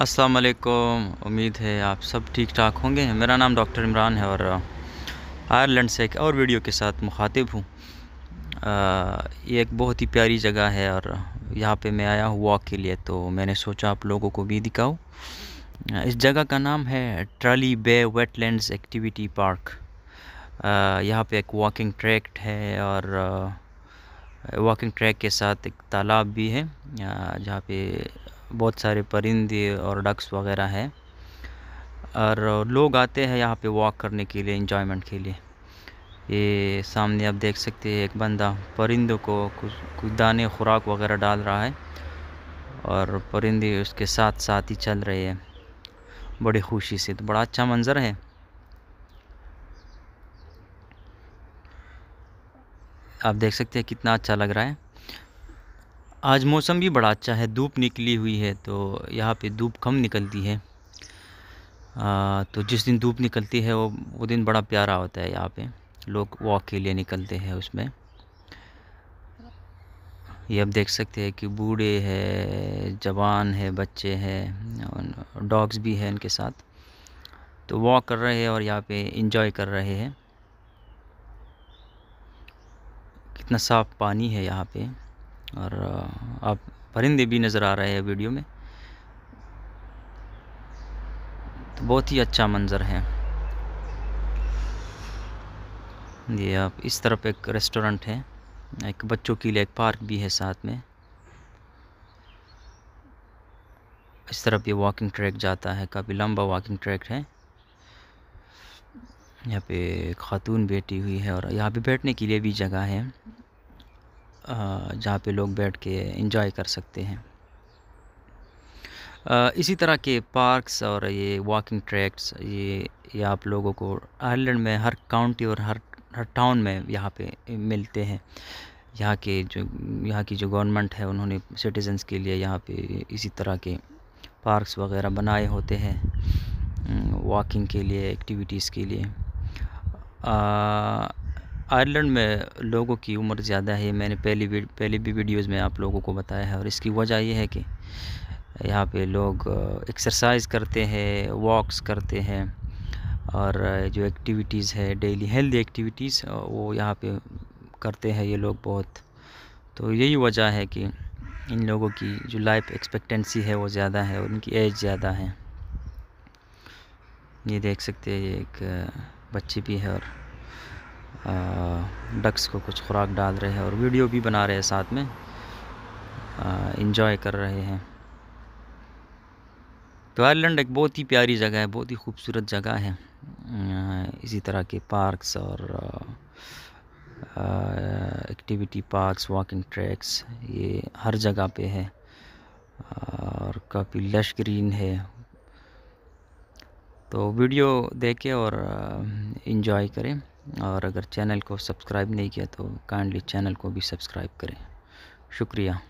अस्सलाम वालेकुम उम्मीद है आप सब ठीक ठाक होंगे मेरा नाम डॉक्टर इमरान है और आयरलैंड से एक और वीडियो के साथ मुखातिब हूँ ये एक बहुत ही प्यारी जगह है और यहाँ पे मैं आया हूँ वॉक के लिए तो मैंने सोचा आप लोगों को भी दिखाऊँ इस जगह का नाम है Tralee Bay Wetlands Activity Park यहाँ पे एक वॉकिंग ट्रैक है और वॉकिंग ट्रैक के साथ एक तालाब भी है जहाँ पे बहुत सारे परिंदे और डक्स वगैरह हैं और लोग आते हैं यहाँ पे वॉक करने के लिए इंजॉयमेंट के लिए ये सामने आप देख सकते हैं एक बंदा परिंदों को कुछ कुछ दाने खुराक वगैरह डाल रहा है और परिंदे उसके साथ साथ ही चल रहे हैं बड़ी खुशी से तो बड़ा अच्छा मंज़र है आप देख सकते हैं कितना अच्छा लग रहा है आज मौसम भी बड़ा अच्छा है धूप निकली हुई है तो यहाँ पे धूप कम निकलती है आ, तो जिस दिन धूप निकलती है वो वो दिन बड़ा प्यारा होता है यहाँ पे लोग वॉक के लिए निकलते हैं उसमें ये आप देख सकते हैं कि बूढ़े हैं जवान है बच्चे हैं डॉग्स भी हैं इनके साथ तो वॉक कर रहे हैं और यहाँ पे इंजॉय कर रहे हैं कितना साफ़ पानी है यहाँ पर और आप परिंदे भी नज़र आ रहे हैं वीडियो में तो बहुत ही अच्छा मंज़र है ये आप इस तरफ एक रेस्टोरेंट है एक बच्चों के लिए एक पार्क भी है साथ में इस तरफ ये वॉकिंग ट्रैक जाता है काफ़ी लंबा वॉकिंग ट्रैक है यहाँ पे खातून बैठी हुई है और यहाँ पे बैठने के लिए भी जगह है जहाँ पे लोग बैठ के इंजॉय कर सकते हैं इसी तरह के पार्क्स और ये वॉकिंग ट्रैक्स ये ये आप लोगों को आयरलैंड में हर काउंटी और हर हर टाउन में यहाँ पे मिलते हैं यहाँ के जो यहाँ की जो गवर्नमेंट है उन्होंने सिटीजन्स के लिए यहाँ पे इसी तरह के पार्क्स वगैरह बनाए होते हैं वॉकिंग के लिए एक्टिविटीज़ के लिए आ, आयरलैंड में लोगों की उम्र ज़्यादा है मैंने पहली पहली भी वीडियोस में आप लोगों को बताया है और इसकी वजह यह है कि यहाँ पे लोग एक्सरसाइज करते हैं वॉक्स करते हैं और जो एक्टिविटीज़ है डेली हेल्दी एक्टिविटीज़ वो यहाँ पे करते हैं ये लोग बहुत तो यही वजह है कि इन लोगों की जो लाइफ एक्सपेक्टेंसी है वो ज़्यादा है और उनकी एज ज़्यादा है ये देख सकते हैं एक बच्ची भी है और डक्स को कुछ खुराक डाल रहे हैं और वीडियो भी बना रहे हैं साथ में इन्जॉय कर रहे हैं तो आयरलैंड एक बहुत ही प्यारी जगह है बहुत ही खूबसूरत जगह है इसी तरह के पार्क्स और एक्टिविटी पार्क्स वॉकिंग ट्रैक्स ये हर जगह पे है और काफ़ी लश ग्रीन है तो वीडियो देखें और इन्जॉय करें और अगर चैनल को सब्सक्राइब नहीं किया तो काइंडली चैनल को भी सब्सक्राइब करें शुक्रिया